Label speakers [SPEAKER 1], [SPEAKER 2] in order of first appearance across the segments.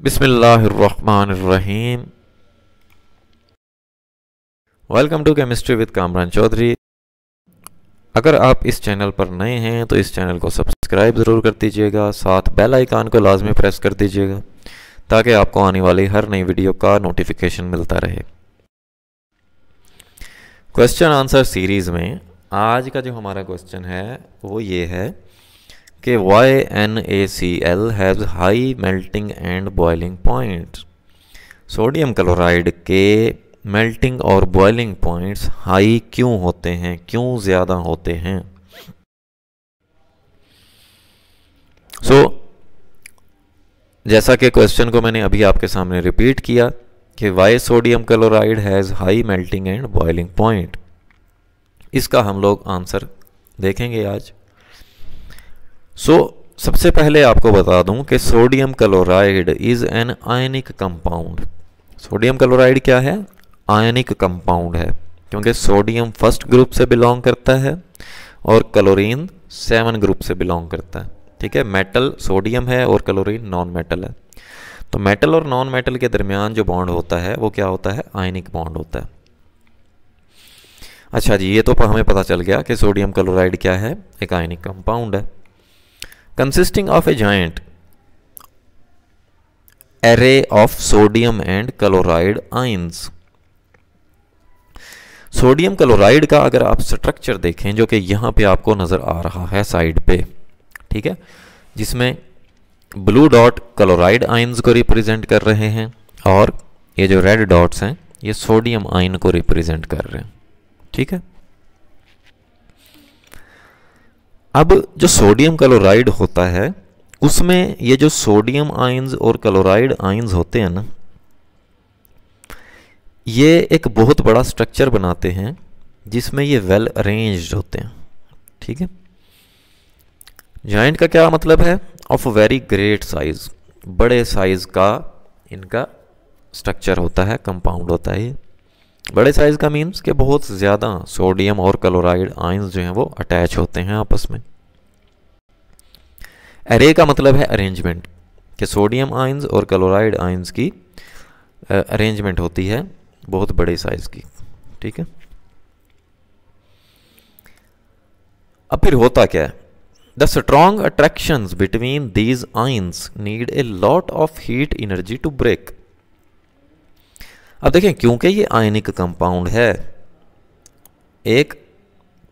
[SPEAKER 1] बिसमीम welcome to chemistry with Kamran Chaudhry अगर आप इस चैनल पर नए हैं तो इस चैनल को सब्सक्राइब ज़रूर कर दीजिएगा साथ बेल आइकान को लाजमी प्रेस कर दीजिएगा ताकि आपको आने वाली हर नई वीडियो का नोटिफिकेशन मिलता रहे क्वेश्चन आंसर सीरीज़ में आज का जो हमारा क्वेश्चन है वो ये है कि why N A C L has high melting and boiling point sodium chloride के मेल्टिंग और बॉइलिंग पॉइंट्स हाई क्यों होते हैं क्यों ज़्यादा होते हैं सो so, जैसा कि क्वेश्चन को मैंने अभी आपके सामने रिपीट किया कि why sodium chloride has high melting and boiling point इसका हम लोग आंसर देखेंगे आज सो so, सबसे पहले आपको बता दूं कि sodium chloride is an ionic compound sodium chloride क्या है आयनिक कंपाउंड है क्योंकि सोडियम फर्स्ट ग्रुप से बिलोंग करता है और क्लोरीन सेवन ग्रुप से बिलोंग करता है ठीक है मेटल सोडियम है और क्लोरीन नॉन मेटल है तो मेटल और नॉन मेटल के दरमियान जो बॉन्ड होता है वो क्या होता है आयनिक बॉन्ड होता है अच्छा जी ये तो हमें पता चल गया कि सोडियम क्लोराइड क्या है एक आयनिक कंपाउंड है consisting of a giant array of sodium and chloride ions. Sodium chloride का अगर आप स्ट्रक्चर देखें जो कि यहाँ पे आपको नज़र आ रहा है साइड पे ठीक है जिसमें ब्लू डॉट क्लोराइड आइंस को रिप्रेजेंट कर रहे हैं और ये जो रेड डॉट्स हैं ये सोडियम आइन को रिप्रेजेंट कर रहे हैं ठीक है अब जो सोडियम क्लोराइड होता है उसमें ये जो सोडियम आइन्स और क्लोराइड आइन्स होते हैं ना ये एक बहुत बड़ा स्ट्रक्चर बनाते हैं जिसमें ये वेल अरेंज्ड होते हैं ठीक है जॉइंट का क्या मतलब है ऑफ वेरी ग्रेट साइज बड़े साइज का इनका स्ट्रक्चर होता है कंपाउंड होता है ये बड़े साइज़ का मीन्स के बहुत ज़्यादा सोडियम और क्लोराइड आइंस जो हैं वो अटैच होते हैं आपस में एरे का मतलब है अरेंजमेंट कि सोडियम आइंस और क्लोराइड आइंस की अरेंजमेंट होती है बहुत बड़े साइज़ की ठीक है अब फिर होता क्या है the strong attractions between these ions need a lot of heat energy to break अब देखें क्योंकि ये आयनिक कंपाउंड है एक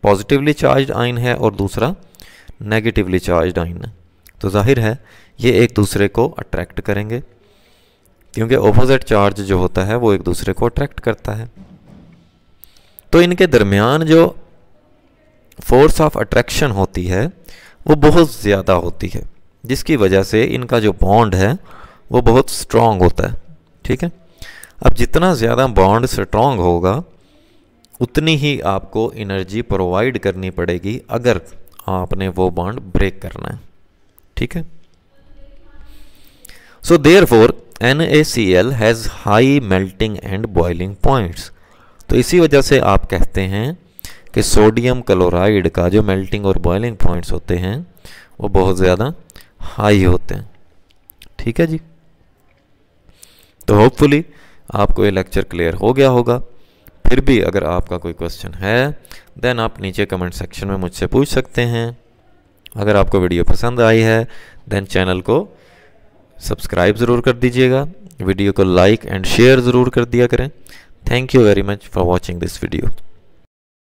[SPEAKER 1] पॉजिटिवली चार्ज आइन है और दूसरा नेगेटिवली चार्ज आइन है तो जाहिर है ये एक दूसरे को अट्रैक्ट करेंगे क्योंकि ऑपोजिट चार्ज जो होता है वो एक दूसरे को अट्रैक्ट करता है तो इनके दरमियान जो फोर्स ऑफ अट्रैक्शन होती है वो बहुत ज़्यादा होती है जिसकी वजह से इनका जो बॉन्ड है वो बहुत स्ट्रॉन्ग होता है ठीक है अब जितना ज़्यादा बॉन्ड स्ट्रॉन्ग होगा उतनी ही आपको एनर्जी प्रोवाइड करनी पड़ेगी अगर आपने वो बॉन्ड ब्रेक करना है ठीक है so therefore N A C L has high melting and boiling points तो इसी वजह से आप कहते हैं कि सोडियम क्लोराइड का जो मेल्टिंग और बॉइलिंग पॉइंट्स होते हैं वो बहुत ज़्यादा हाई होते हैं ठीक है जी तो होपफुली आपको ये लेक्चर क्लियर हो गया होगा फिर भी अगर आपका कोई क्वेश्चन है देन आप नीचे कमेंट सेक्शन में मुझसे पूछ सकते हैं अगर आपको वीडियो पसंद आई है देन चैनल को सब्सक्राइब ज़रूर कर दीजिएगा वीडियो को लाइक एंड शेयर ज़रूर कर दिया करें thank you very much for watching this video